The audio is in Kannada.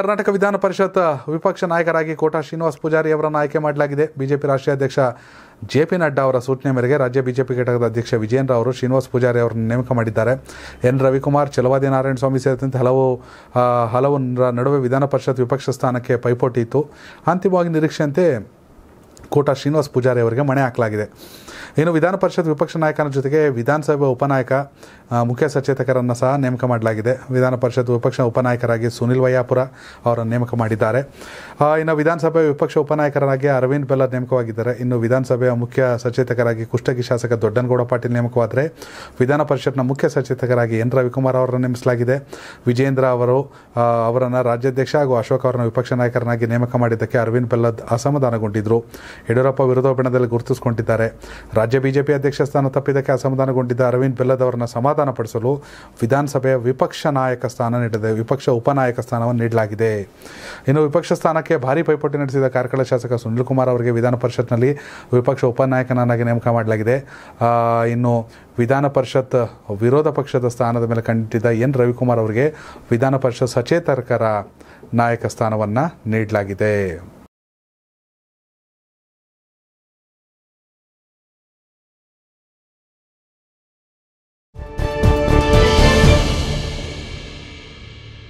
ಕರ್ನಾಟಕ ವಿಧಾನ ಪರಿಷತ್ ವಿಪಕ್ಷ ನಾಯಕರಾಗಿ ಕೋಟಾ ಶ್ರೀನಿವಾಸ್ ಪೂಜಾರಿ ಅವರನ್ನು ಆಯ್ಕೆ ಮಾಡಲಾಗಿದೆ ಬಿಜೆಪಿ ರಾಷ್ಟ್ರೀಯ ಅಧ್ಯಕ್ಷ ಜೆ ಪಿ ನಡ್ಡಾ ಅವರ ಸೂಚನೆ ಮೇರೆಗೆ ರಾಜ್ಯ ಬಿಜೆಪಿ ಘಟಕದ ಅಧ್ಯಕ್ಷ ವಿಜಯೇಂದ್ರ ಅವರು ಶ್ರೀನಿವಾಸ್ ಪೂಜಾರಿ ಅವರನ್ನು ನೇಮಕ ಮಾಡಿದ್ದಾರೆ ಎನ್ ರವಿಕುಮಾರ್ ಚಲವಾದಿ ನಾರಾಯಣ ಸ್ವಾಮಿ ಸೇರಿದಂತೆ ಹಲವು ಹಲವು ನಡುವೆ ವಿಧಾನ ಪರಿಷತ್ ವಿಪಕ್ಷ ಸ್ಥಾನಕ್ಕೆ ಪೈಪೋಟಿ ಇತ್ತು ಅಂತಿಮವಾಗಿ ನಿರೀಕ್ಷೆಯಂತೆ ಕೋಟ ಶ್ರೀನಿವಾಸ್ ಪೂಜಾರಿ ಅವರಿಗೆ ಮಣೆ ಹಾಕಲಾಗಿದೆ ಇನ್ನು ವಿಧಾನ ಪರಿಷತ್ ವಿಪಕ್ಷ ನಾಯಕನ ಜೊತೆಗೆ ವಿಧಾನಸಭೆ ಉಪನಾಯಕ ಮುಖ್ಯ ಸಚೇತಕರನ್ನು ಸಹ ನೇಮಕ ಮಾಡಲಾಗಿದೆ ವಿಧಾನ ಪರಿಷತ್ ವಿಪಕ್ಷ ಉಪನಾಯಕರಾಗಿ ಸುನಿಲ್ ವಯ್ಯಾಪುರ ಅವರನ್ನು ನೇಮಕ ಮಾಡಿದ್ದಾರೆ ಇನ್ನು ವಿಧಾನಸಭೆ ವಿಪಕ್ಷ ಉಪನಾಯಕರಾಗಿ ಅರವಿಂದ್ ಬೆಲ್ಲರ್ ನೇಮಕವಾಗಿದ್ದಾರೆ ಇನ್ನು ವಿಧಾನಸಭೆಯ ಮುಖ್ಯ ಸಚೇತಕರಾಗಿ ಕುಷ್ಟಗಿ ಶಾಸಕ ದೊಡ್ಡನಗೌಡ ಪಾಟೀಲ್ ನೇಮಕವಾದರೆ ವಿಧಾನ ಪರಿಷತ್ನ ಮುಖ್ಯ ಸಚೇತಕರಾಗಿ ಎನ್ ರವಿಕುಮಾರ್ ಅವರನ್ನು ನೇಮಿಸಲಾಗಿದೆ ವಿಜೇಂದ್ರ ಅವರು ಅವರನ್ನು ರಾಜ್ಯಾಧ್ಯಕ್ಷ ಹಾಗೂ ಅಶೋಕ್ ಅವರನ್ನು ವಿಪಕ್ಷ ನಾಯಕರನ್ನಾಗಿ ನೇಮಕ ಮಾಡಿದ್ದಕ್ಕೆ ಅರವಿಂದ್ ಬೆಲ್ಲದ್ ಅಸಮಾಧಾನಗೊಂಡಿದ್ದರು ಯಡಿಯೂರಪ್ಪ ವಿರೋಧ ಬಣ್ಣದಲ್ಲಿ ಗುರುತಿಸಿಕೊಂಡಿದ್ದಾರೆ ರಾಜ್ಯ ಬಿಜೆಪಿ ಅಧ್ಯಕ್ಷ ಸ್ಥಾನ ತಪ್ಪಿದ್ದಕ್ಕೆ ಅಸಮಾಧಾನಗೊಂಡಿದ್ದ ಅರವಿಂದ್ ಬೆಲ್ಲದ್ ಅವರನ್ನ ಸಮಾಧಾನಪಡಿಸಲು ವಿಧಾನಸಭೆಯ ವಿಪಕ್ಷ ನಾಯಕ ಸ್ಥಾನ ನೀಡಿದೆ ವಿಪಕ್ಷ ಉಪನಾಯಕ ಸ್ಥಾನವನ್ನು ನೀಡಲಾಗಿದೆ ಇನ್ನು ವಿಪಕ್ಷ ಸ್ಥಾನಕ್ಕೆ ಭಾರಿ ಪೈಪೋಟಿ ನಡೆಸಿದ ಕಾರ್ಕಳ ಶಾಸಕ ಸುನಿಲ್ ಕುಮಾರ್ ಅವರಿಗೆ ವಿಧಾನ ಪರಿಷತ್ನಲ್ಲಿ ವಿಪಕ್ಷ ಉಪನಾಯಕನನ್ನಾಗಿ ನೇಮಕ ಮಾಡಲಾಗಿದೆ ಇನ್ನು ವಿಧಾನ ಪರಿಷತ್ ವಿರೋಧ ಪಕ್ಷದ ಸ್ಥಾನದ ಮೇಲೆ ಕಂಡಿದ್ದ ಎನ್ ರವಿಕುಮಾರ್ ಅವರಿಗೆ ವಿಧಾನ ಪರಿಷತ್ ಸಚೇತಕರ ನಾಯಕ ಸ್ಥಾನವನ್ನು ನೀಡಲಾಗಿದೆ